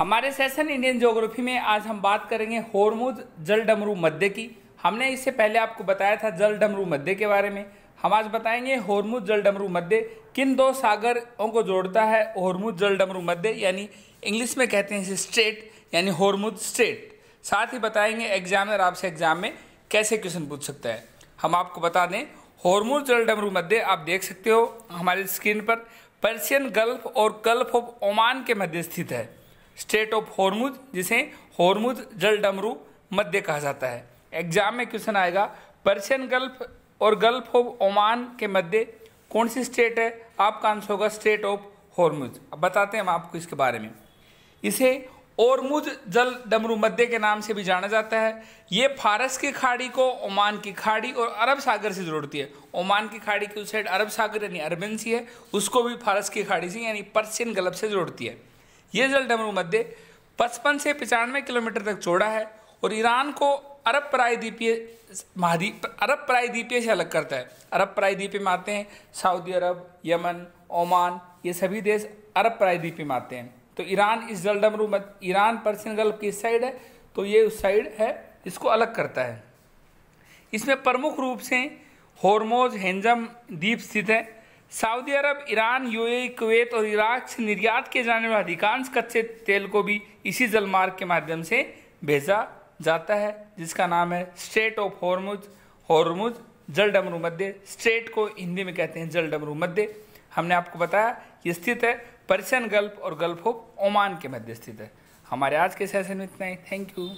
हमारे session Indian geography में आज हम बात करेंगे होरमुज जल डमरू मध्य की हमने इससे पहले आपको बताया था जल डमरू मध्य के बारे में हम आज बताएंगे होरमुज जल डमरू मध्य किन दो सागरों को जोड़ता है होरमुज जल डमरू मध्य यानी इंग्लिश में कहते हैं इसे स्ट्रेट यानी होरमुज स्ट्रेट साथ ही बताएंगे एग्जामिनर आपसे एग्जाम में कैसे क्वेश्चन पूछ सकता है हम आपको बता दें होरमुज जल डमरू मध्य आप देख सकते हो हमारी स्क्रीन पर पर्शियन गल्फ और गल्फ ऑफ ओमान के मध्य स्थित है स्टेट ऑफ हॉर्मुज जिसे हॉर्मुज जल डमरू मध्य कहा जाता है एग्जाम में क्वेश्चन आएगा पर्शियन गल्फ और गल्फ ऑफ ओमान के मध्य कौन सी स्टेट है आपका आंसर होगा स्टेट ऑफ हॉर्मुज अब बताते हैं हम आपको इसके बारे में इसे ओरमुज जल डमरू मध्य के नाम से भी जाना जाता है ये फारस की खाड़ी को ओमान की खाड़ी और अरब सागर से जोड़ती है ओमान की खाड़ी की उस साइड अरब सागर यानी अरबन सी है उसको भी फारस की खाड़ी से यानी पर्शियन गल्फ से जोड़ती है ये जल डमरू मध्य पचपन से पचानवे किलोमीटर तक चौड़ा है और ईरान को अरब प्रायद्वीपीय महाद्वीप अरब प्रायद्वीपीय से अलग करता है अरब प्रायद्वीपीय में आते हैं सऊदी अरब यमन ओमान ये सभी देश अरब प्रायद्वीपीय में आते हैं तो ईरान इस जल डमरू ईरान पर्सियन गल्फ की इस साइड है तो ये उस साइड है इसको अलग करता है इसमें प्रमुख रूप से हॉर्मोज हेंजम द्वीप स्थित है सऊदी अरब ईरान यूएई कुवैत और इराक से निर्यात किए जाने वाले अधिकांश कच्चे तेल को भी इसी जलमार्ग के माध्यम से भेजा जाता है जिसका नाम है स्ट्रेट ऑफ हॉर्मुज हॉर्मुज जल डमरू मध्य स्ट्रेट को हिंदी में कहते हैं जल डमरू मध्य हमने आपको बताया ये स्थित है परसन गल्फ और गल्फ ऑफ ओमान के मध्य स्थित है हमारे आज के सेशन में इतना ही थैंक यू